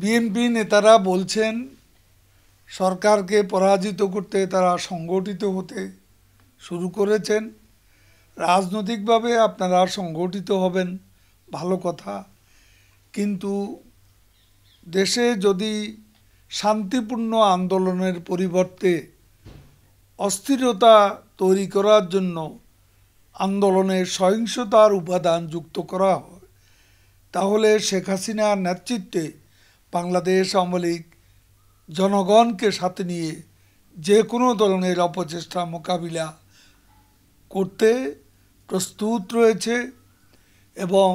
BNP নেতারা বলছেন সরকারকে পরাজিত করতে তারা সংগঠিত হতে শুরু করেছেন রাজনৈতিকভাবে আপনারা সংগঠিত হবেন ভালো কথা কিন্তু দেশে যদি শান্তিপূর্ণ আন্দোলনের পরিবর্তে অস্থিরতা তৈরি করার জন্য আন্দোলনের সহিংসতার উপাদান যুক্ত করা হয় তাহলে শেখ হাসিনার নেতৃত্বে বাংলাদেশ আওয়ামী লীগ জনগণকে সাথে নিয়ে যে কোনো ধরনের অপচেষ্টা মোকাবিলা করতে প্রস্তুত রয়েছে এবং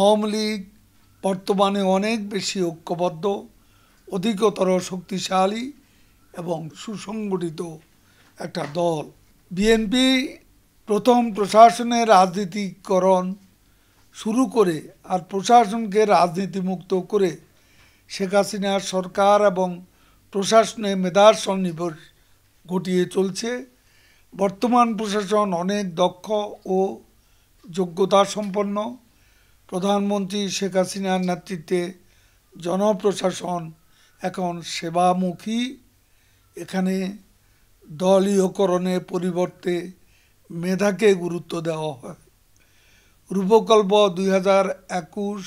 আওয়ামী লীগ বর্তমানে অনেক বেশি ঐক্যবদ্ধ অধিকতর শক্তিশালী এবং সুসংগঠিত একটা দল বিএনপি প্রথম প্রশাসনের রাজনীতিকরণ শুরু করে আর প্রশাসনকে রাজনীতিমুক্ত করে শেখ হাসিনার সরকার এবং প্রশাসনে মেধার স্বনির্ভর ঘটিয়ে চলছে বর্তমান প্রশাসন অনেক দক্ষ ও যোগ্যতা সম্পন্ন প্রধানমন্ত্রী শেখ হাসিনার নেতৃত্বে জনপ্রশাসন এখন সেবামুখী এখানে দলীয়করণের পরিবর্তে মেধাকে গুরুত্ব দেওয়া হয় রূপকল্প দুই হাজার একুশ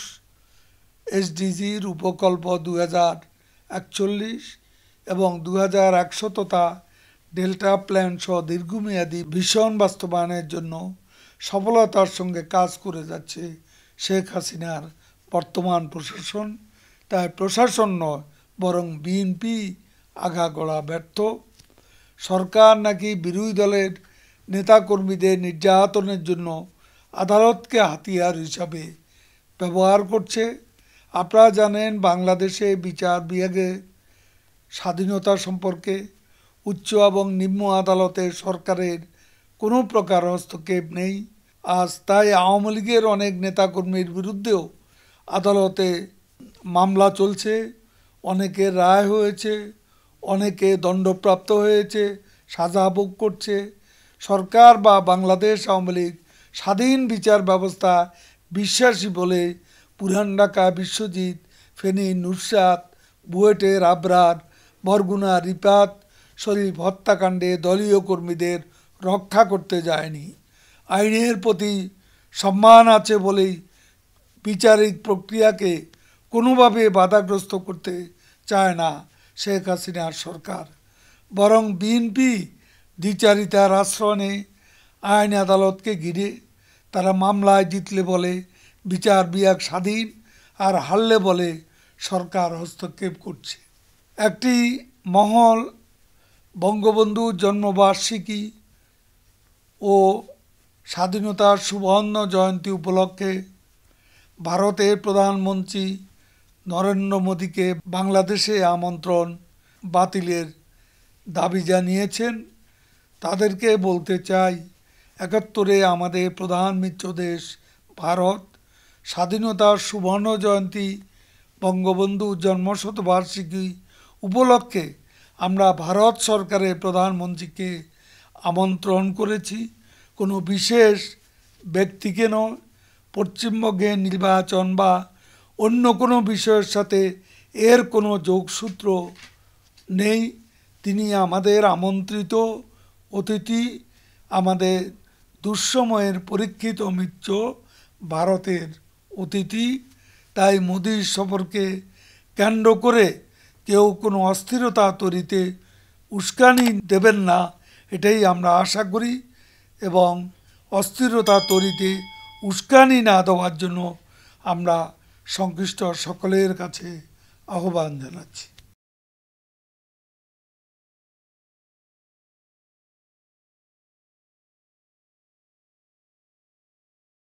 এসডিজির উপকল্প দু একচল্লিশ এবং দু হাজার একশততা ডেল্টা প্ল্যান সহ দীর্ঘমেয়াদী ভীষণ বাস্তবায়নের জন্য সফলতার সঙ্গে কাজ করে যাচ্ছে শেখ হাসিনার বর্তমান প্রশাসন তাই প্রশাসন নয় বরং বিএনপি আগাগোড়া ব্যর্থ সরকার নাকি বিরোধী দলের নেতাকর্মীদের নির্যাতনের জন্য আদালতকে হাতিয়ার হিসাবে ব্যবহার করছে আপনারা জানেন বাংলাদেশে বিচার বিভাগে স্বাধীনতা সম্পর্কে উচ্চ এবং নিম্ন আদালতে সরকারের কোনো প্রকার হস্তক্ষেপ নেই আজ তাই আওয়ামী লীগের অনেক নেতাকর্মীর বিরুদ্ধেও আদালতে মামলা চলছে অনেকে রায় হয়েছে অনেকে দণ্ডপ্রাপ্ত হয়েছে সাজা ভোগ করছে সরকার বা বাংলাদেশ আওয়ামী লীগ স্বাধীন বিচার ব্যবস্থা বিশ্বাসী বলে পুরান ঢাকা বিশ্বজিৎ ফেনী নুরসাদ বুয়েটের আবরার বরগুনা রিপাত শরীফ হত্যাকাণ্ডে দলীয় কর্মীদের রক্ষা করতে যায়নি আইনের প্রতি সম্মান আছে বলেই বিচারিক প্রক্রিয়াকে কোনোভাবে বাধাগ্রস্ত করতে চায় না শেখ হাসিনার সরকার বরং বিএনপি দ্বিচারিতার আশ্রয় নেয় আইন আদালতকে ঘিরে তারা মামলায় জিতলে বলে বিচার বিভাগ স্বাধীন আর হারলে বলে সরকার হস্তক্ষেপ করছে একটি মহল বঙ্গবন্ধু জন্মবার্ষিকী ও স্বাধীনতার সুবর্ণ জয়ন্তী উপলক্ষে ভারতের প্রধানমন্ত্রী নরেন্দ্র মোদীকে বাংলাদেশে আমন্ত্রণ বাতিলের দাবি জানিয়েছেন তাদেরকে বলতে চাই একাত্তরে আমাদের প্রধান মিত্র দেশ ভারত স্বাধীনতার সুবর্ণ জয়ন্তী বঙ্গবন্ধু জন্মশতবার্ষিকী উপলক্ষে আমরা ভারত সরকারের প্রধানমন্ত্রীকে আমন্ত্রণ করেছি কোনো বিশেষ ব্যক্তিকে নয় পশ্চিমবঙ্গে নির্বাচন বা অন্য কোনো বিষয়ের সাথে এর কোনো যোগসূত্র নেই তিনি আমাদের আমন্ত্রিত অতিথি আমাদের দুঃসময়ের পরীক্ষিত মিত্র ভারতের অতিথি তাই মোদির সফরকে কেন্দ্র করে কেউ কোনো অস্থিরতা তৈরিতে উস্কানি দেবেন না এটাই আমরা আশা করি এবং অস্থিরতা তৈরিতে উস্কানি না দেওয়ার জন্য আমরা সংশ্লিষ্ট সকলের কাছে আহ্বান জানাচ্ছি